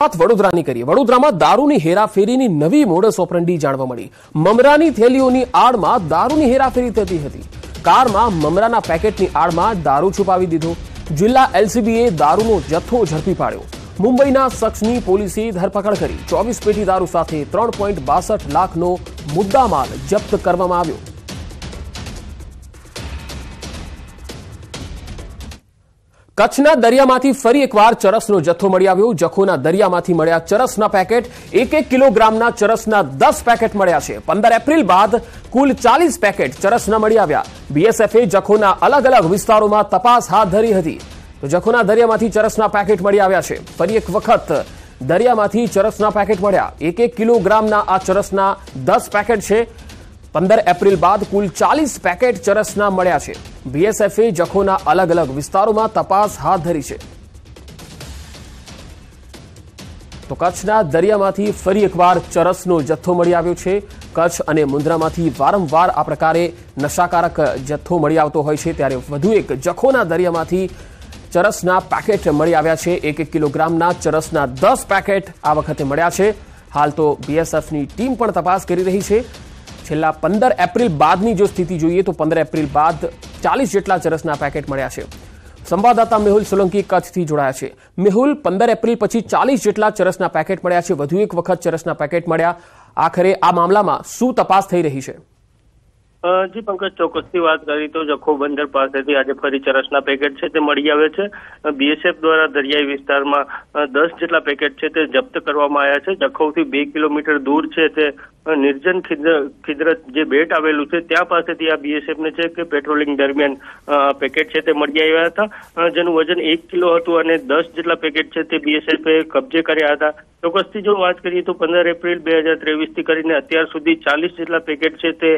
વાત વડોદરાની કરીએ વડોદરામાં દારૂની હેરાફેરીની નવી મોડસ ઓપરંડી જાણવા મળી મમરાની થેલીઓની આડમાં દારૂની હેરાફેરી થતી હતી કારમાં મમરાના પેકેટની આડમાં દારૂ છુપાવી દીધો જિલ્લા એલસીબીએ દારૂનો જથ્થો ઝડપી પાડ્યો મુંબઈના શખ્સની પોલીસે ધરપકડ કરી ચોવીસ પેટી દારૂ સાથે ત્રણ પોઈન્ટ બાસઠ લાખનો મુદ્દામાલ જપ્ત કરવામાં આવ્યો કચ્છના દરિયામાંથી ફરી એકવાર ચરસનો જથ્થો મળી આવ્યો જખોના દરિયામાંથી મળ્યા ચરસના પેકેટ એક એક કિલોગ્રામના ચરસના દસ પેકેટ મળ્યા છે પંદર એપ્રિલ બાદ કુલ ચાલીસ પેકેટ ચરસના મળી આવ્યા બીએસએફે જખોના અલગ અલગ વિસ્તારોમાં તપાસ હાથ ધરી હતી તો જખોના દરિયામાંથી ચરસના પેકેટ મળી આવ્યા છે ફરી એક વખત દરિયામાંથી ચરસના પેકેટ મળ્યા એક એક કિલોગ્રામના આ ચરસના દસ પેકેટ છે પંદર એપ્રિલ બાદ કુલ ચાલીસ પેકેટ ચરસના મળ્યા છે બીએસએફએ જખોના અલગ અલગ વિસ્તારોમાં તપાસ હાથ ધરી છે તો કચ્છના દરિયામાંથી ફરી એકવાર ચરસનો જથ્થો મળી આવ્યો છે કચ્છ અને મુન્દ્રામાંથી વારંવાર આ પ્રકારે નશાકારક જથ્થો મળી આવતો હોય છે ત્યારે વધુ એક જખોના દરિયામાંથી ચરસના પેકેટ મળી આવ્યા છે એક એક કિલોગ્રામના ચરસના દસ પેકેટ આ વખતે મળ્યા છે હાલ તો બીએસએફની ટીમ પણ તપાસ કરી રહી છે છેલ્લા પંદર એપ્રિલ બાદની જો સ્થિતિ જોઈએ તો પંદર એપ્રિલ બાદ ચાલીસ જેટલા ચરસના પેકેટ મળ્યા છે સંવાદદાતા મેહુલ સોલંકી કચ્છથી જોડાયા છે મેહુલ પંદર એપ્રિલ પછી ચાલીસ જેટલા ચરસના પેકેટ મળ્યા છે વધુ એક વખત ચરસના પેકેટ મળ્યા આખરે આ મામલામાં શું તપાસ થઈ રહી છે જી પંકજ ચોક્કસથી વાત કરી તો જખો બંદર પાસેથી આજે ફરી ચરસના પેકેટ છે તે મળી આવે છે બીએસએફ દ્વારા દરિયાઈ વિસ્તારમાં દસ જેટલા પેકેટ છે તે જપ્ત કરવામાં આવ્યા છે જખોથી બે કિલોમીટર દૂર છે તે નિર્જન ખિદરત જે બેટ આવેલું છે ત્યાં પાસેથી આ બીએસએફને છે કે પેટ્રોલિંગ દરમિયાન પેકેટ છે તે મળી આવ્યા હતા જેનું વજન એક કિલો હતું અને દસ જેટલા પેકેટ છે તે બીએસએફે કબજે કર્યા હતા ચોક્કસથી જો વાત કરીએ તો પંદર એપ્રિલ બે હજાર ત્રેવીસથી કરીને અત્યાર સુધી ચાલીસ જેટલા પેકેટ છે તે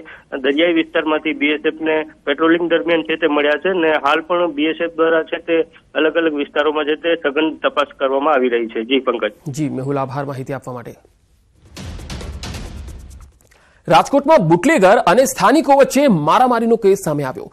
દરિયાઈ વિસ્તારમાંથી બીએસએફને પેટ્રોલિંગ દરમિયાન છે તે મળ્યા છે ને હાલ પણ બીએસએફ દ્વારા છે તે અલગ અલગ વિસ્તારોમાં છે તે સઘન તપાસ કરવામાં આવી રહી છે જી પંકજ જી મેહુલ આભાર માહિતી આપવા માટે રાજકોટમાં બુટલેગર અને સ્થાનિકો વચ્ચે મારામારીનો કેસ સામે આવ્યો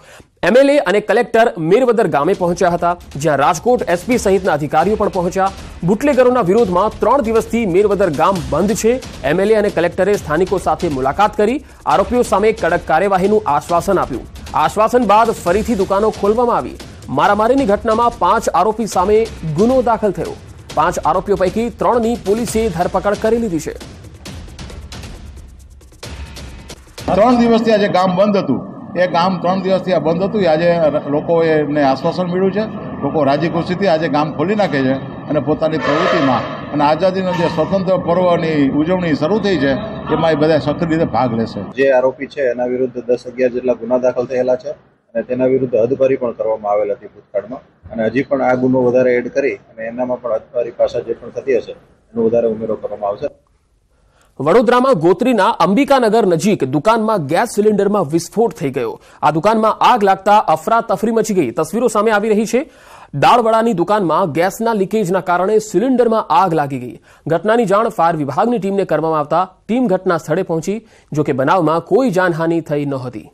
એમએલએ અને કલેક્ટર મીરવદર ગામે પહોંચ્યા હતા જ્યાં રાજકોટ એસપી સહિતના અધિકારીઓ પણ પહોંચ્યા બુટલેગરોના વિરોધમાં ત્રણ દિવસથી મેરવદર ગામ બંધ છે એમએલએ અને કલેક્ટરે સ્થાનિકો સાથે મુલાકાત કરી આરોપીઓ સામે કડક કાર્યવાહીનું આશ્વાસન આપ્યું આશ્વાસન બાદ ફરીથી દુકાનો ખોલવામાં આવી મારામારીની ઘટનામાં પાંચ આરોપી સામે ગુનો દાખલ થયો પાંચ આરોપીઓ પૈકી ત્રણની પોલીસે ધરપકડ કરી લીધી છે ત્રણ દિવસથી આજે ગામ બંધ હતું એ ગામ ત્રણ દિવસથી આ બંધ હતું આજે લોકોએ આશ્વાસન મળ્યું છે લોકો રાજી ખુશીથી આજે ગામ ખોલી નાખે છે અને પોતાની પ્રવૃત્તિમાં અને આઝાદીનો જે સ્વતંત્ર પર્વની ઉજવણી શરૂ થઈ છે એમાં એ બધા સક્રિય રીતે ભાગ લેશે જે આરોપી છે એના વિરુદ્ધ દસ અગિયાર જેટલા ગુના દાખલ થયેલા છે અને તેના વિરુદ્ધ હદભરી પણ કરવામાં આવેલ હતી ભૂતકાળમાં અને હજી પણ આ ગુનો વધારે એડ કરી અને એનામાં પણ હદભરી પાછા જે પણ થતી હશે એનો વધારે ઉમેરો કરવામાં આવશે વડોદરામાં ગોત્રીના અંબિકાનગર નજીક દુકાનમાં ગેસ સિલિન્ડરમાં વિસ્ફોટ થઈ ગયો આ દુકાનમાં આગ લાગતા અફરાતફરી મચી ગઈ તસવીરો સામે આવી રહી છે દાળવડાની દુકાનમાં ગેસના લીકેજના કારણે સિલિન્ડરમાં આગ લાગી ગઈ ઘટનાની જાણ ફાયર વિભાગની ટીમને કરવામાં આવતા ટીમ ઘટના સ્થળે પહોંચી જોકે બનાવમાં કોઈ જાનહાનિ થઈ નહોતી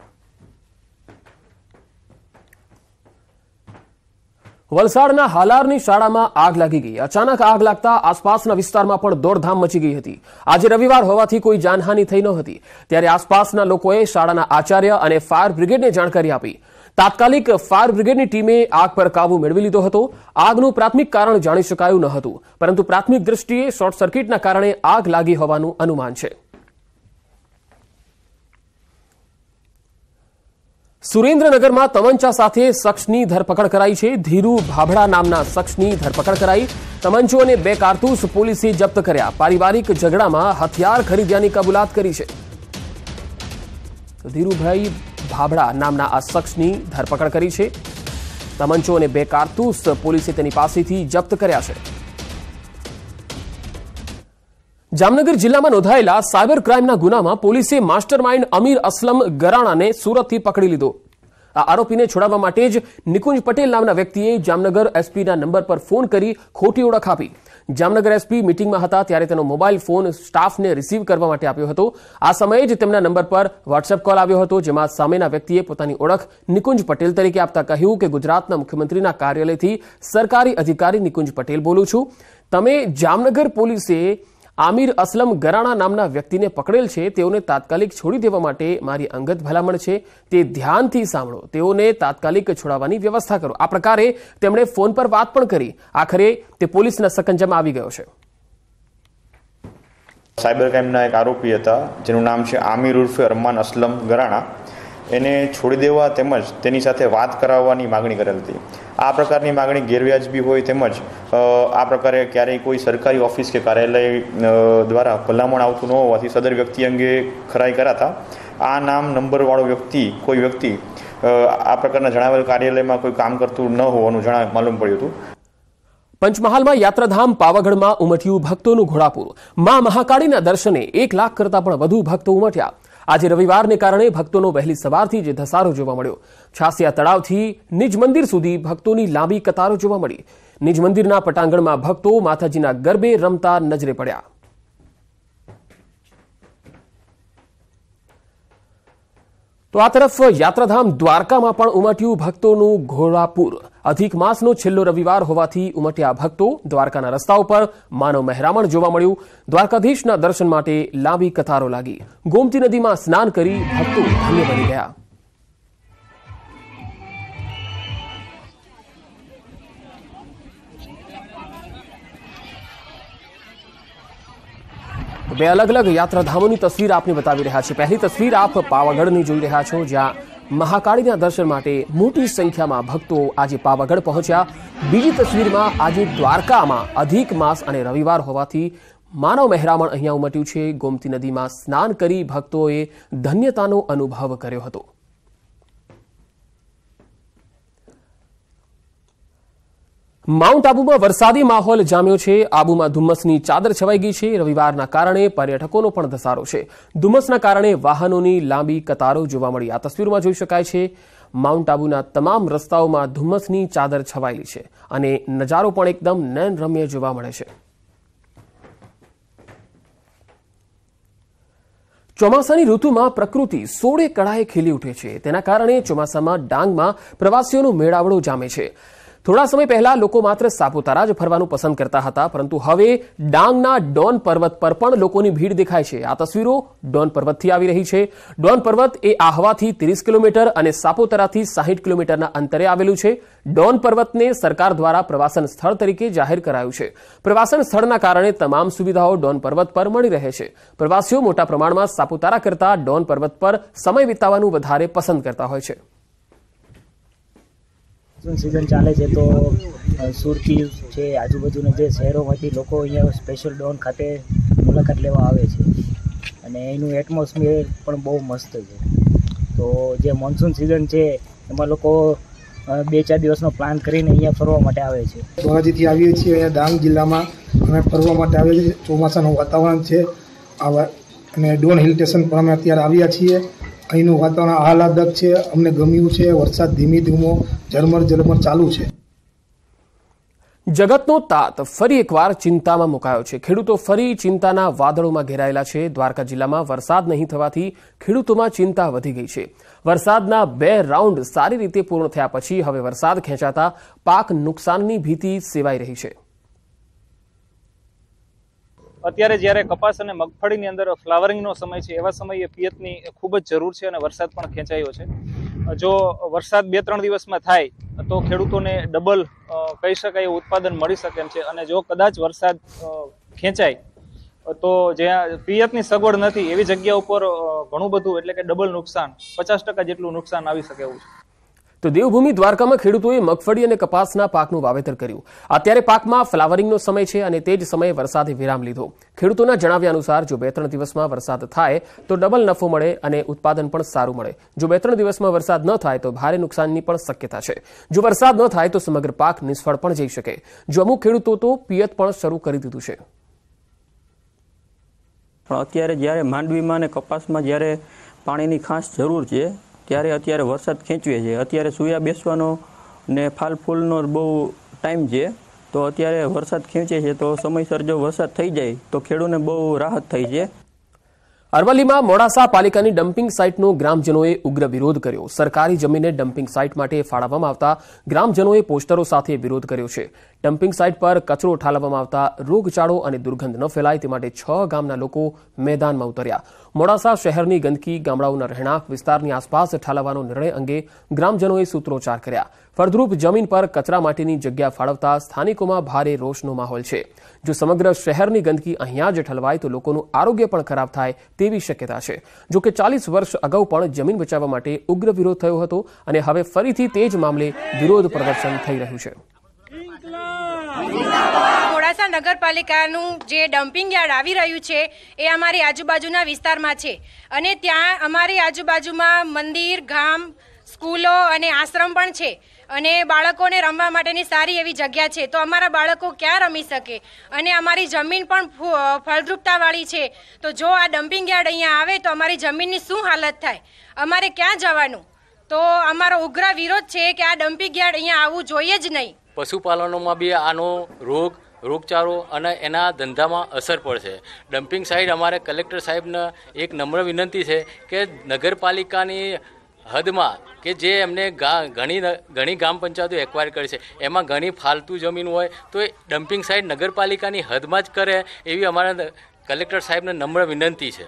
વલસાડના હાલારની શાળામાં આગ લાગી ગઈ અચાનક આગ લાગતા આસપાસના વિસ્તારમાં પણ દોડધામ મચી ગઈ હતી આજે રવિવાર હોવાથી કોઈ જાનહાની થઈ નહોતી ત્યારે આસપાસના લોકોએ શાળાના આચાર્ય અને ફાયર બ્રિગેડને જાણકારી આપી તાત્કાલિક ફાયર બ્રિગેડની ટીમે આગ પર કાબુ મેળવી લીધો હતો આગનું પ્રાથમિક કારણ જાણી શકાયું ન હતું પરંતુ પ્રાથમિક દ્રષ્ટિએ શોર્ટ સર્કિટના કારણે આગ લાગી હોવાનું અનુમાન છે સુરેન્દ્રનગરમાં તમંચા સાથે શખ્સની ધરપકડ કરાઈ છે ધીરુ ભાભડા નામના શખ્સની ધરપકડ કરાઈ તમંચો અને બે કારતૂસ પોલીસે જપ્ત કર્યા પારિવારિક ઝઘડામાં હથિયાર ખરીદ્યાની કબૂલાત કરી છે ધીરુભાઈ ભાભડા નામના આ શખ્સની ધરપકડ કરી છે તમંચો અને બે કારતૂસ પોલીસે તેની પાસેથી જપ્ત કર્યા છે જામનગર જિલ્લામાં નોંધાયેલા સાયબર ક્રાઇમના ગુનામાં પોલીસે માસ્ટરમાઇન્ડ અમીર અસલમ ગરાણાને સુરતથી પકડી લીધો આ આરોપીને છોડાવવા માટે જ નિકુંજ પટેલ નામના વ્યક્તિએ જામનગર એસપીના નંબર પર ફોન કરી ખોટી ઓળખ આપી જામનગર એસપી મિટિંગમાં હતા ત્યારે તેનો મોબાઈલ ફોન સ્ટાફને રિસીવ કરવા માટે આપ્યો હતો આ સમયે જ તેમના નંબર પર વોટ્સએપ કોલ આવ્યો હતો જેમાં સામેના વ્યક્તિએ પોતાની ઓળખ નિકુંજ પટેલ તરીકે આપતા કહ્યું કે ગુજરાતના મુખ્યમંત્રીના કાર્યાલયથી સરકારી અધિકારી નિકુંજ પટેલ બોલું છું તમે જામનગર પોલીસે આમિર અસલમ ગરાણા નામના વ્યક્તિને પકડેલ છે તેઓને તાત્કાલિક છોડી દેવા માટે મારી અંગત ભલામણ છે તે ધ્યાનથી સાંભળો તેઓને તાત્કાલિક છોડાવવાની વ્યવસ્થા કરો આ પ્રકારે તેમણે ફોન પર વાત પણ કરી આખરે તે પોલીસના સકંજામાં આવી ગયો છે સાયબર ક્રાઇમના એક આરોપી હતા જેનું નામ છે આમિર ઉર્ફે અરમાન અસલમ ગરાણા એને છોડી દેવા તેમજ તેની સાથે વાત કરાવવાની માગણી કરેલ હતી આ પ્રકારની માગણી ગેરવ્યાજબી હોય તેમજ આ પ્રકારે ક્યારેય કોઈ સરકારી ઓફિસ કે કાર્યાલય દ્વારા ભલામણ આવતું ન હોવાથી સદર વ્યક્તિ અંગે ખરાઈ કરાતા આ નામ નંબરવાળો વ્યક્તિ કોઈ વ્યક્તિ આ પ્રકારના જણાવેલ કાર્યાલયમાં કોઈ કામ કરતું ન હોવાનું જણા માલુમ પડ્યું હતું પંચમહાલમાં યાત્રાધામ પાવાગઢમાં ઉમટ્યું ભક્તોનું ઘોડાપુર મા મહાકાળીના દર્શને એક લાખ કરતાં પણ વધુ ભક્તો ઉમટ્યા આજે રવિવારને કારણે ભક્તોનો વહેલી સવારથી જ ધસારો જોવા મળ્યો છાસિયા તળાવથી નિજ મંદિર સુધી ભક્તોની લાંબી કતારો જોવા મળી નિજ મંદિરના પટાંગણમાં ભક્તો માતાજીના ગરબે રમતા નજરે પડ્યા તો આ તરફ યાત્રાધામ દ્વારકામાં પણ ઉમટ્યું ભક્તોનું ઘોડાપુર અધિક માસનો છેલ્લો રવિવાર હોવાથી ઉમટ્યા ભક્તો દ્વારકાના રસ્તા ઉપર માનવ મહેરામણ જોવા મળ્યું દ્વારકાધીશના દર્શન માટે લાંબી કતારો લાગી ગોમતી નદીમાં સ્નાન કરી ભક્તો ધન્ય બની ગયા બે અલગ અલગ યાત્રાધામોની તસવીર આપને બતાવી રહ્યા છે પહેલી તસવીર આપ પાવાગઢની જોઈ રહ્યા છો જ્યાં મહાકાળીના દર્શન માટે મોટી સંખ્યામાં ભક્તો આજે પાવાગઢ પહોંચ્યા બીજી તસવીરમાં આજે દ્વારકામાં અધિક માસ અને રવિવાર હોવાથી માનવ મહેરામણ અહીંયા ઉમટ્યું છે ગોમતી નદીમાં સ્નાન કરી ભક્તોએ ધન્યતાનો અનુભવ કર્યો હતો માઉન્ટ આબુમાં વરસાદી માહોલ જામ્યો છે આબુમાં ધુમ્મસની ચાદર છવાઈ ગઈ છે રવિવારના કારણે પર્યટકોનો પણ ધસારો છે ધુમ્મસના કારણે વાહનોની લાંબી કતારો જોવા મળી આ તસવીરમાં જોઈ શકાય છે માઉન્ટ આબુના તમામ રસ્તાઓમાં ધુમ્મસની ચાદર છવાયેલી છે અને નજારો પણ એકદમ નયનરમ્ય જોવા મળે છે ચોમાસાની ઋતુમાં પ્રકૃતિ સોળે કળાએ ખીલી ઉઠે છે તેના કારણે ચોમાસામાં ડાંગમાં પ્રવાસીઓનો મેળાવડો જામે છે થોડા સમય પહેલા લોકો માત્ર સાપુતારા જ ફરવાનું પસંદ કરતા હતા પરંતુ હવે ડાંગના ડોન પર્વત પર પણ લોકોની ભીડ દેખાય છે આ તસવીરો ડોન પર્વતથી આવી રહી છે ડોન પર્વત એ આહવાથી ત્રીસ કિલોમીટર અને સાપુતારાથી સાહીઠ કિલોમીટરના અંતરે આવેલું છે ડોન પર્વતને સરકાર દ્વારા પ્રવાસન સ્થળ તરીકે જાહેર કરાયું છે પ્રવાસન સ્થળના કારણે તમામ સુવિધાઓ ડોન પર્વત પર મળી રહે છે પ્રવાસીઓ મોટા પ્રમાણમાં સાપુતારા કરતા ડોન પર્વત પર સમય વિતાવવાનું વધારે પસંદ કરતા હોય છે મોનસૂન સિઝન ચાલે છે તો સુરતી છે આજુબાજુના જે શહેરોમાંથી લોકો અહીંયા સ્પેશિયલ ડોન ખાતે મુલાકાત લેવા આવે છે અને એનું એટમોસ્ફિયર પણ બહુ મસ્ત છે તો જે મોન્સૂન સિઝન છે એમાં લોકો બે ચાર દિવસનો પ્લાન કરીને અહીંયા ફરવા માટે આવે છે ધોરાજીથી આવીએ છીએ અહીંયા ડાંગ જિલ્લામાં અમે ફરવા માટે આવીએ છીએ ચોમાસાનું વાતાવરણ છે આવા અને ડોન હિલ સ્ટેશન પણ અમે અત્યારે આવ્યા છીએ અહીંનું વાતાવરણ આહલાદક છે અમને ગમ્યું છે વરસાદ ધીમી ધીમો ઝરમર ઝરમર ચાલુ છે જગતનો તાત ફરી એકવાર ચિંતામાં મુકાયો છે ખેડૂતો ફરી ચિંતાના વાદળોમાં ઘેરાયેલા છે દ્વારકા જિલ્લામાં વરસાદ નહીં થવાથી ખેડૂતોમાં ચિંતા વધી ગઈ છે વરસાદના બે રાઉન્ડ સારી રીતે પૂર્ણ થયા પછી હવે વરસાદ ખેંચાતા પાક નુકસાનની ભીતિ સેવાઈ રહી છે અત્યારે જ્યારે કપાસ અને મગફળીની અંદર ફ્લાવરિંગનો સમય છે એવા સમયે પિયતની ખૂબ જ જરૂર છે અને વરસાદ પણ ખેંચાયો છે જો વરસાદ બે ત્રણ દિવસમાં થાય તો ખેડૂતોને ડબલ કહી શકાય એવું ઉત્પાદન મળી શકે એમ છે અને જો કદાચ વરસાદ ખેંચાય તો જ્યાં પિયતની સગવડ નથી એવી જગ્યા ઉપર ઘણું બધું એટલે કે ડબલ નુકસાન પચાસ ટકા જેટલું નુકસાન આવી શકે એવું છે તો દેવભૂમિ દ્વારકામાં ખેડૂતોએ મગફળી અને કપાસના પાકનું વાવેતર કર્યું અત્યારે પાકમાં ફ્લાવરિંગનો સમય છે અને તે જ સમયે વરસાદે વિરામ લીધો ખેડૂતોના જણાવ્યા અનુસાર જો બે ત્રણ દિવસમાં વરસાદ થાય તો ડબલ નફો મળે અને ઉત્પાદન પણ સારું મળે જો બે ત્રણ દિવસમાં વરસાદ ન થાય તો ભારે નુકસાનની પણ શક્યતા છે જો વરસાદ ન થાય તો સમગ્ર પાક નિષ્ફળ પણ જઈ શકે જો અમુક ખેડૂતો તો પિયત પણ શરૂ કરી દીધું છે પણ અત્યારે જ્યારે માંડવીમાં અને કપાસમાં જ્યારે પાણીની ખાસ જરૂર છે ત્યારે અત્યારે વરસાદ ખેંચવે છે અત્યારે સૂયા બેસવાનો ને ફાલ ફૂલનો બહુ ટાઈમ છે તો અત્યારે વરસાદ ખેંચે છે તો સમયસર જો વરસાદ થઈ જાય તો ખેડૂતને બહુ રાહત થઈ છે અરવલ્લીમાં મોડાસા પાલિકાની ડમ્પિંગ સાઇટનો ગ્રામજનોએ ઉગ્ર વિરોધ કર્યો સરકારી જમીનને ડમ્પિંગ સાઇટ માટે ફાળવવામાં આવતા ગ્રામજનોએ પોસ્ટરો સાથે વિરોધ કર્યો છે ડમ્પિંગ સાઇટ પર કચરો ઠાલવવામાં આવતા રોગચાળો અને દુર્ગંધ ન ફેલાય તે માટે છ ગામના લોકો મેદાનમાં ઉતર્યા મોડાસા શહેરની ગંદકી ગામડાઓના રહેણાંક વિસ્તારની આસપાસ ઠાલવવાનો નિર્ણય અંગે ગ્રામજનોએ સૂત્રોચ્ચાર કર્યા ફળદ્રુપ જમીન પર કચરા માટેની જગ્યા ફાળવતા સ્થાનિકોમાં ભારે રોષનો માહોલ છે જો સમગ્ર શહેરની ગંદકી અહીંયા જ ઠલવાય તો લોકોનું આરોગ્ય પણ ખરાબ થાય તેવી શક્યતા છે જો કે ચાલીસ વર્ષ અગાઉ પણ જમીન બચાવવા માટે ઉગ્ર વિરોધ થયો હતો અને હવે ફરીથી તે જ મામલે વિરોધ પ્રદર્શન થઈ રહ્યું છે નગરપાલિકાનું જે ડમ્પિંગ યાર્ડ આવી રહ્યું છે એ અમારી આજુબાજુના વિસ્તારમાં છે અને ત્યાં અમારી આજુબાજુમાં મંદિર ગામ સ્કૂલો અને આશ્રમ પણ છે અને બાળકોને રમવા માટેની સારી એવી જગ્યા છે તો અમારા બાળકો ક્યાં રમી શકે અને અમારી જમીન પણ ફળદ્રુપતાવાળી છે તો જો આ ડમ્પિંગ યાર્ડ અહીંયા આવે તો અમારી જમીનની શું હાલત થાય અમારે ક્યાં જવાનું તો અમારો ઉગ્ર વિરોધ છે કે આ ડમ્પિંગ યાર્ડ અહીંયા આવવું જોઈએ જ નહીં પશુપાલનોમાં બી આનો રોગ રોગચાળો અને એના ધંધામાં અસર પડશે ડમ્પિંગ સાઇડ અમારે કલેક્ટર સાહેબને એક નમ્ર વિનંતી છે કે નગરપાલિકાની હદમાં કે જે એમને ઘણી ઘણી ગામ પંચાયતો એક્વાયર કરી છે એમાં ઘણી ફાલતુ જમીન હોય તો એ ડમ્પિંગ સાઇટ નગરપાલિકાની હદમાં જ કરે એવી અમારા કલેક્ટર સાહેબને નમ્ર વિનંતી છે